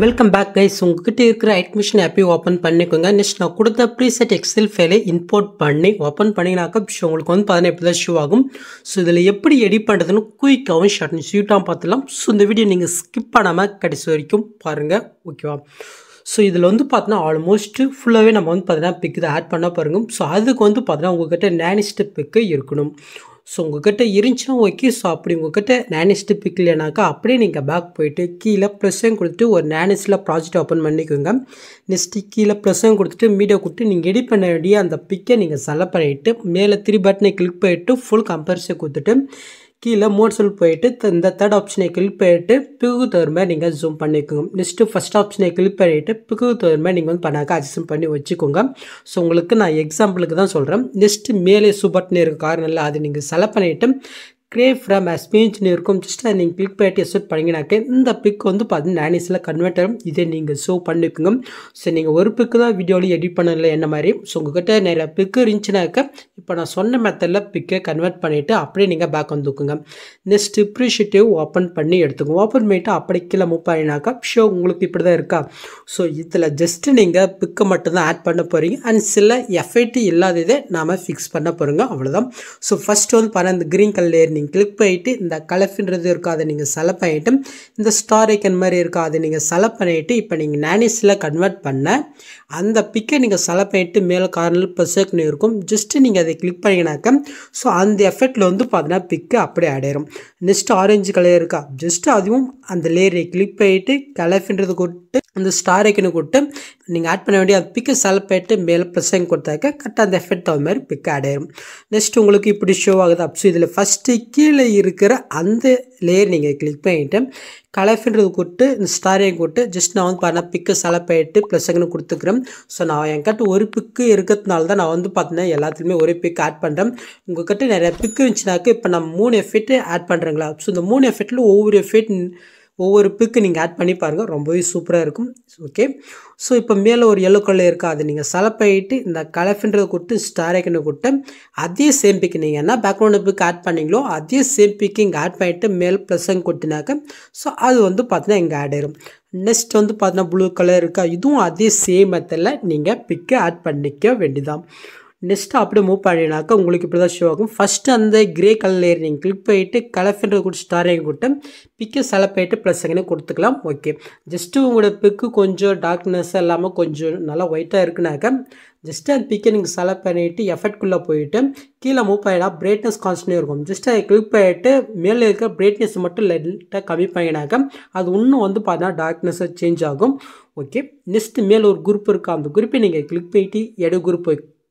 welcome back guys உங்ககிட்ட இருக்கிற admission ஆப்பையும் ஓப்பன் பண்ணிக்கோங்க நெக்ஸ்ட் நான் கொடுத்த ப்ரீசெட் எக்ஸல் ஃபைலை இம்போர்ட் பண்ணி ஓப்பன் பண்ணிங்கனாக்கா உங்களுக்கு வந்து பதினெட்டு தான் ஷூ ஆகும் ஸோ இதில் எப்படி எடிட் பண்ணுறதுன்னு குயிக்காகவும் ஷார்ட் ஷூட்டாக பார்த்துலாம் ஸோ இந்த வீடியோ நீங்கள் ஸ்கிப் பண்ணாமல் கடைசி வரைக்கும் பாருங்கள் ஓகேவா ஸோ இதில் வந்து பார்த்தீங்கன்னா ஆல்மோஸ்ட் ஃபுல்லாகவே நம்ம வந்து பார்த்தீங்கன்னா பிக்கு ஆட் பண்ண பாருங்க ஸோ அதுக்கு வந்து பார்த்தீங்கன்னா உங்கள்கிட்ட நேனிஸ்ட் பிக்கு இருக்கணும் ஸோ உங்ககிட்ட இருந்துச்சா ஓகே ஸோ அப்படி உங்ககிட்ட நேனிஸ்ட்டு பிக் இல்லைனாக்கா அப்படியே நீங்கள் பேக் போயிட்டு கீழே ப்ளஸ்ஸையும் கொடுத்துட்டு ஒரு நேனிஸ்டில் ப்ராஜெக்ட் ஓப்பன் பண்ணிக்கோங்க நெக்ஸ்ட்டு கீழே ப்ளஸ்ஸையும் கொடுத்துட்டு மீடியோ கொடுத்து நீங்கள் எடிட் பண்ண வேண்டிய அந்த பிக்கை நீங்கள் செலக்ட் பண்ணிவிட்டு மேலே த்ரீ பட்டனை கிளிக் பண்ணிவிட்டு ஃபுல் கம்பர்ஸை கொடுத்துட்டு கீழே மோட்ஸில் போயிட்டு இந்த தேர்ட் ஆப்ஷனை கிளிக் பண்ணிட்டு பிகு தோர்மை நீங்கள் ஜூம் பண்ணிக்கோங்க நெக்ஸ்ட்டு ஃபஸ்ட் ஆப்ஷனை கிளிக் பண்ணிவிட்டு பிகு தோர்மை நீங்கள் வந்து பண்ணாக்க அட்ஜஸ்ட் பண்ணி வச்சுக்கோங்க ஸோ உங்களுக்கு நான் எக்ஸாம்பிளுக்கு தான் சொல்கிறேன் நெக்ஸ்ட்டு மேலே சூப்பர்ட்னு இருக்கும் காரணம் இல்லை அது நீங்கள் செலக்ட் பண்ணிவிட்டு கிரேவ் ஃப்ரம் அஸ்பேஞ்ச்னு இருக்கும் ஜஸ்ட் அதை நீங்கள் கிளிக் பண்ணிட்டு எஸ்ட் பண்ணிங்கனாக்க இந்த பிக் வந்து பார்த்தீங்கன்னா நானிஸில் கன்வெர்ட் ஆகும் இதை நீங்கள் ஷோ பண்ணிக்கோங்க ஸோ நீங்கள் ஒரு பிக்கு தான் வீடியோவில் எடிட் பண்ணல என்ன மாதிரி ஸோ உங்ககிட்ட நிறைய பிக்கு இருந்துச்சுனாக்க இப்போ நான் சொன்ன மெத்தடில் பிக்கை கன்வெர்ட் பண்ணிவிட்டு அப்படியே நீங்கள் பேக் வந்துக்குங்க நெக்ஸ்ட் இப்ரிஷியேட்டிவ் ஓப்பன் பண்ணி எடுத்துக்கோங்க ஓப்பன் பண்ணிவிட்டு அப்படி கீழே மூவ் பண்ணினாக்கா ஷோ உங்களுக்கு இப்படி தான் இருக்கா ஸோ இதில் ஜஸ்ட்டு நீங்கள் பிக்கை மட்டும்தான் ஆட் பண்ண போகிறீங்க அண்ட் சில எஃபெக்ட் இல்லாததே நாம் ஃபிக்ஸ் பண்ண போகிறோங்க அவ்வளோதான் ஸோ ஃபஸ்ட்டு வந்து பாருங்கள் அந்த க்ரீன் கலர் நீங்கள் கிளிக் பண்ணிவிட்டு இந்த கலஃப்ன்றது இருக்கும் அதை நீங்கள் செலக்ட் பண்ணிவிட்டு இந்த ஸ்டார் ஐக்கன் மாதிரி இருக்காது அதை நீங்கள் செலக்ட் பண்ணிவிட்டு இப்போ நீங்கள் நேனிஸில் கன்வெர்ட் பண்ண அந்த பிக்கை நீங்கள் செலக்ட் பண்ணிவிட்டு மேலே கார்னரில் பர்சக்னு இருக்கும் ஜஸ்ட்டு நீங்கள் அதை கிளிக் பண்ணிங்கனாக்க ஸோ அந்த எஃபெக்டில் வந்து பார்த்தீங்கன்னா பிக்கு அப்படியே அடையிடும் நெக்ஸ்ட் ஆரஞ்சு கலர் இருக்கா ஜஸ்ட்டு அதுவும் அந்த லேயரை கிளிக் பண்ணிவிட்டு கலஃப்ன்றது கொட்டு அந்த ஸ்டார் ஐக்கனை கொடுத்து நீங்கள் ஆட் பண்ண வேண்டிய அந்த பிக்கு செலக்ட் பண்ணிட்டு மேலே ப்ரெஸ்ஸையும் கொடுத்தாக்க கரெக்டாக அந்த எஃபெக்ட் தகுந்த மாதிரி பிக் ஆட் ஆயிரும் நெக்ஸ்ட் உங்களுக்கு இப்படி ஷோ ஆகுது அப்ஸோ இதில் ஃபஸ்ட்டு கீழே இருக்கிற அந்த லேயர் நீங்கள் கிளிக் பண்ணிவிட்டு கலஃப்ன்றது கூட்டு இந்த ஸ்டாரையும் கூட்டு ஜஸ்ட் நான் வந்து பார்த்தீங்கன்னா பிக்கு செலக்ட் பண்ணிட்டு ப்ளஸ்ஸுக்குன்னு கொடுத்துக்கிறேன் ஸோ நான் என்கிட்ட ஒரு பிக்கு இருக்கிறதுனால தான் நான் வந்து பார்த்தீங்கன்னா எல்லாத்துலேயுமே ஒரே பிக் ஆட் பண்ணுறேன் உங்கள் கிட்ட நிறைய பிக்கு இருந்துச்சுனாக்க இப்போ நான் மூணு எஃபெக்ட்டு ஆட் பண்ணுறேங்களா ஸோ இந்த மூணு எஃபெக்ட்டில் ஒவ்வொரு எஃபெக்ட் ஒவ்வொரு பிக்கு நீங்கள் ஆட் பண்ணி பாருங்கள் ரொம்பவே சூப்பராக இருக்கும் ஓகே ஸோ இப்போ மேலே ஒரு எல்லோ கலர் இருக்கா அது நீங்கள் ஆகிட்டு இந்த கலஃபின்றதை கொடுத்து ஸ்டார் ஐக்கனை கொடுத்து அதே சேம் பிக்கு நீங்கள் என்ன பேக்ரவுண்டு பிக் ஆட் பண்ணிங்களோ அதே சேம் பிக்கு இங்கே ஆட் பண்ணிவிட்டு மேல் ப்ளஸ்ஸுங்க கொடுத்தினாக்க ஸோ அது வந்து பார்த்தீங்கன்னா இங்கே ஆட் ஆயிரும் நெக்ஸ்ட் வந்து பார்த்தீங்கன்னா ப்ளூ கலர் இருக்கா இதுவும் அதே சேமத்தில் நீங்கள் பிக்கை ஆட் பண்ணிக்க வேண்டியதான் நெக்ஸ்ட்டு அப்படியே மூவ் பண்ணினாக்கா உங்களுக்கு இப்படி தான் ஷோ ஆகும் ஃபஸ்ட்டு அந்த கிரே கலர்லேயே நீங்கள் கிளிக் போயிட்டு கலஃபன்ற கூட ஸ்டாரையும் கொடுத்து பிக்கை செலக்ட் போயிட்டு ப்ளஸ் எங்கே கொடுத்துக்கலாம் ஓகே ஜஸ்ட்டு உங்களோட பிக்கு கொஞ்சம் டார்க்னஸ் இல்லாமல் கொஞ்சம் நல்லா ஒயிட்டாக இருக்குனாக்கா ஜஸ்ட் அந்த பிக்கை நீங்கள் செலக்ட் பண்ணிவிட்டு எஃபர்ட்குள்ளே போயிட்டு கீழே மூவ் பண்ணினா பிரைட்னஸ் கான்ஸ்டன்ட் இருக்கும் ஜஸ்ட் அதை கிளிக் போயிட்டு மேலே இருக்க பிரைட்னஸ் மட்டும் லைட்டாக கம்மி பண்ணினாக்க அது இன்னும் வந்து பார்த்தீங்கன்னா டார்க்னஸ்ஸாக சேஞ்ச் ஆகும் ஓகே நெக்ஸ்ட் மேலே ஒரு குரூப் இருக்குது அந்த குரூப்பை நீங்கள் கிளிக் பண்ணிவிட்டு எடு குரூப்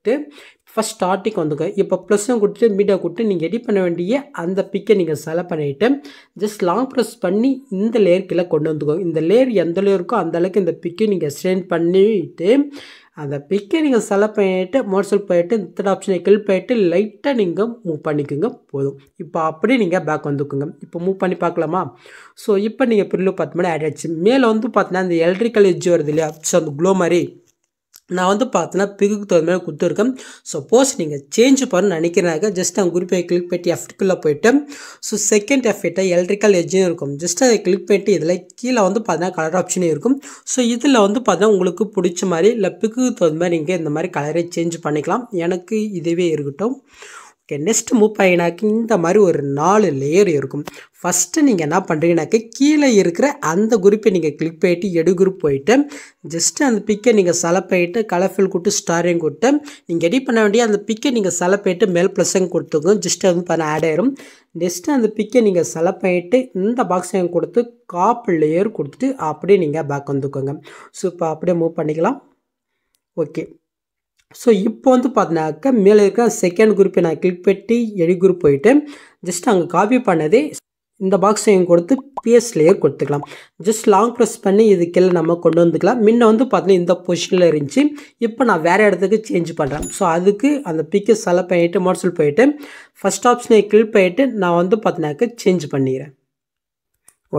கொடுத்துட்டு ஃபஸ்ட் ஸ்டார்டிங் வந்துங்க இப்போ ப்ளஸ்ஸும் கொடுத்துட்டு மீடியா கொடுத்து நீங்கள் எடிட் பண்ண வேண்டிய அந்த பிக்கை நீங்கள் செலக்ட் பண்ணிவிட்டு ஜஸ்ட் லாங் ப்ரெஸ் பண்ணி இந்த லேயர்க்குள்ளே கொண்டு வந்துக்கோங்க இந்த லேயர் எந்த இருக்கோ அந்தளவுக்கு இந்த பிக்கை நீங்கள் எக்ஸ்டெண்ட் பண்ணிவிட்டு அந்த பிக்கை நீங்கள் செலக்ட் பண்ணிவிட்டு மோட்ஸல் போயிட்டு இந்த ஆப்ஷனை கிளிக் பண்ணிவிட்டு லைட்டாக நீங்கள் மூவ் பண்ணிக்கோங்க போதும் இப்போ அப்படியே நீங்கள் பேக் வந்துக்குங்க இப்போ மூவ் பண்ணி பார்க்கலாமா ஸோ இப்போ நீங்கள் பிரில்லு பத்து மணி ஆட் ஆச்சு மேலே வந்து பார்த்தீங்கன்னா இந்த எலக்ட்ரிக்கல் எஜ்ஜி வருது இல்லையா ஸோ அந்த க்ளோ மாதிரி நான் வந்து பார்த்தீங்கன்னா பிகுக்கு தகுந்த மாதிரி கொடுத்துருக்கேன் சப்போஸ் நீங்கள் சேஞ்ச் பண்ணணும்னு நினைக்கிறாங்க ஜஸ்ட் நான் குறிப்பை கிளிக் பண்ணிட்டு எஃப்ட்டுக்குள்ளே போயிட்டு ஸோ செகண்ட் எஃபெக்டாக எலக்ட்ரிக்கல் எஜ்ஜும் இருக்கும் ஜஸ்ட் அதை கிளிக் பண்ணிட்டு இதில் கீழே வந்து பார்த்தீங்கன்னா கலர் ஆப்ஷனும் இருக்கும் ஸோ இதில் வந்து பார்த்தீங்கன்னா உங்களுக்கு பிடிச்ச மாதிரி இல்லை பிகுக்கு தகுந்த மாதிரி நீங்கள் இந்த மாதிரி கலரை சேஞ்ச் பண்ணிக்கலாம் எனக்கு இதுவே இருக்கட்டும் ஓகே நெக்ஸ்ட்டு மூவ் பண்ணிங்கனாக்கி இந்த மாதிரி ஒரு நாலு லேயர் இருக்கும் ஃபஸ்ட்டு நீங்கள் என்ன பண்ணுறீங்கனாக்கா கீழே இருக்கிற அந்த குரூப்பை நீங்கள் கிளிக் போயிட்டு எடு குரூப் போயிட்டு ஜஸ்ட்டு அந்த பிக்கை நீங்கள் செலப் போயிட்டு கலர்ஃபில் கொடுத்து ஸ்டாரையும் கொடுத்து நீங்கள் எடிட் பண்ண வேண்டிய அந்த பிக்கை நீங்கள் செலப் போயிட்டு மேல் ப்ளஸ்ஸும் கொடுத்துக்கோ ஜஸ்ட் வந்து பண்ண ஆட் ஆயிரும் நெக்ஸ்ட்டு அந்த பிக்கை நீங்கள் செலப் பண்ணிவிட்டு இந்த பாக்ஸையும் கொடுத்து காப்பு லேயர் கொடுத்துட்டு அப்படியே நீங்கள் பேக் வந்துக்கோங்க ஸோ இப்போ அப்படியே மூவ் பண்ணிக்கலாம் ஓகே ஸோ இப்போ வந்து பார்த்தினாக்க மேலே இருக்க செகண்ட் குரூப்பை நான் கிளிக் பண்ணி எடி குரூப் போயிட்டு ஜஸ்ட் அங்கே காப்பி பண்ணதே இந்த பாக்ஸையும் கொடுத்து பிஎஸ் லேயர் கொடுத்துக்கலாம் ஜஸ்ட் லாங் ப்ரெஸ் பண்ணி கீழே நம்ம கொண்டு வந்துக்கலாம் முன்ன வந்து பார்த்தீங்கன்னா இந்த பொசிஷனில் இருந்துச்சு இப்போ நான் வேறு இடத்துக்கு சேஞ்ச் பண்ணுறேன் ஸோ அதுக்கு அந்த பிக்கை செலக்ட் பண்ணிவிட்டு மோட்ஸில் போயிட்டு ஃபஸ்ட் ஆப்ஷனை கிளிக் பண்ணிவிட்டு நான் வந்து பார்த்தினாக்க சேஞ்ச் பண்ணிடுறேன்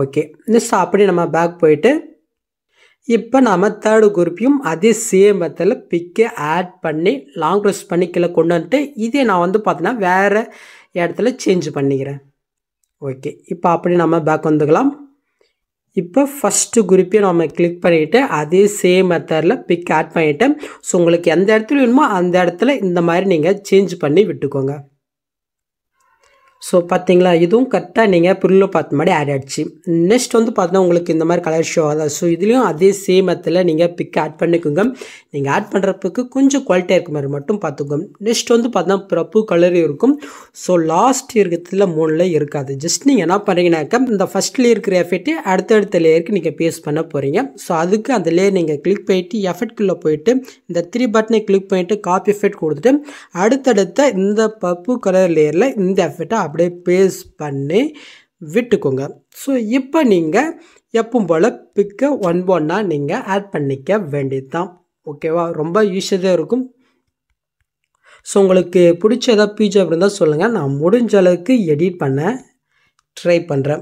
ஓகே நெக்ஸ்ட் அப்படி நம்ம பேக் போயிட்டு இப்போ நாம் தேர்டு குரூப்பையும் அதே சேம் மெத்தில் பிக்கை ஆட் பண்ணி லாங் ப்ரெஸ் பண்ணி கீழே கொண்டு வந்துட்டு இதே நான் வந்து பார்த்தீங்கன்னா வேறு இடத்துல சேஞ்ச் பண்ணிக்கிறேன் ஓகே இப்போ அப்படி நம்ம பேக் வந்துக்கலாம் இப்போ ஃபஸ்ட்டு குரூப்பையும் நம்ம கிளிக் பண்ணிவிட்டு அதே சேம் மெத்தடில் பிக் ஆட் பண்ணிவிட்டேன் ஸோ உங்களுக்கு எந்த இடத்துல வேணுமோ அந்த இடத்துல இந்த மாதிரி நீங்கள் சேஞ்ச் பண்ணி விட்டுக்கோங்க ஸோ பார்த்தீங்களா இதுவும் கரெக்டாக நீங்கள் பிரில்லோ பார்த்த மாதிரி ஆட் ஆகிடுச்சு நெக்ஸ்ட் வந்து பார்த்தீங்கன்னா உங்களுக்கு இந்த மாதிரி கலர் ஷோ ஆகாது ஸோ இதுலேயும் அதே சேமத்தில் நீங்கள் பிக் ஆட் பண்ணிக்கோங்க நீங்கள் ஆட் பண்ணுறதுக்கு கொஞ்சம் குவாலிட்டியாக இருக்க மாதிரி மட்டும் பார்த்துக்கோங்க நெக்ஸ்ட் வந்து பார்த்தீங்கன்னா பிரப்பு கலர் இருக்கும் ஸோ லாஸ்ட் இருக்கிறதுல மூணில் இருக்காது ஜஸ்ட் நீங்கள் என்ன பண்ணுறீங்கனாக்கா இந்த ஃபஸ்ட்டில் இருக்கிற எஃபெக்ட்டு அடுத்தடுத்த லேயருக்கு நீங்கள் பேஸ் பண்ண போகிறீங்க ஸோ அதுக்கு அந்த லேயர் நீங்கள் கிளிக் பண்ணிவிட்டு எஃபெக்ட்குள்ளே போயிட்டு இந்த த்ரீ பட்டனை கிளிக் பண்ணிவிட்டு காப்பி எஃபெக்ட் கொடுத்துட்டு அடுத்தடுத்த இந்த பப்பு கலர் லேயரில் இந்த எஃபெக்டை அப்படியே பேஸ் பண்ணி விட்டுக்கோங்க ஸோ இப்போ நீங்கள் எப்பவும் போல் பிக்கை ஒன் ஒன்னாக நீங்கள் ஆட் பண்ணிக்க வேண்டியது ஓகேவா ரொம்ப ஈஸியாக இருக்கும் ஸோ உங்களுக்கு பிடிச்ச ஏதாவது பீஜ் அப்படின்னு தான் சொல்லுங்கள் நான் முடிஞ்ச அளவுக்கு எடிட் பண்ண ட்ரை பண்ணுறேன்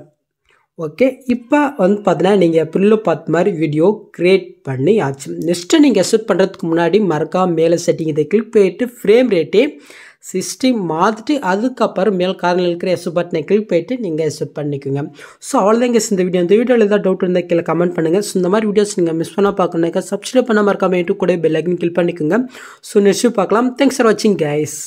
ஓகே இப்போ வந்து பார்த்தீங்கன்னா நீங்கள் பில்லு பார்த்த மாதிரி வீடியோ க்ரியேட் பண்ணி ஆச்சு நெக்ஸ்ட்டு நீங்கள் செட் பண்ணுறதுக்கு முன்னாடி மறக்காம மேலே செட்டிங் இதை கிளிக் போயிட்டு ஃப்ரேம் ரேட்டே சிஸ்டி மாற்றிட்டு அதுக்கப்புறம் மேல் காரணம் இருக்கிற எஸ் பட்டனை கிளிக் போயிட்டு நீங்கள் எஸ்ட் பண்ணிக்கோங்க ஸோ அவ்வளோதான் கேஸ் இந்த வீடியோ இந்த வீடியோவில் ஏதாவது டவுட் இருந்தால் கீழே கமெண்ட் பண்ணுங்கள் ஸோ இந்த மாதிரி வீடியோஸ் நீங்கள் மிஸ் பண்ணால் பார்க்கணுக்கா சப்ஸ்கிரைப் பண்ண மறக்காமல் யூடியூப் கூட பெல் ஐக்கன் கிளிக் பண்ணிக்கோங்க ஸோ நெக்ஸ்ட் பார்க்கலாம் தேங்க்ஸ் ஃபார் வாட்சிங் கைஸ்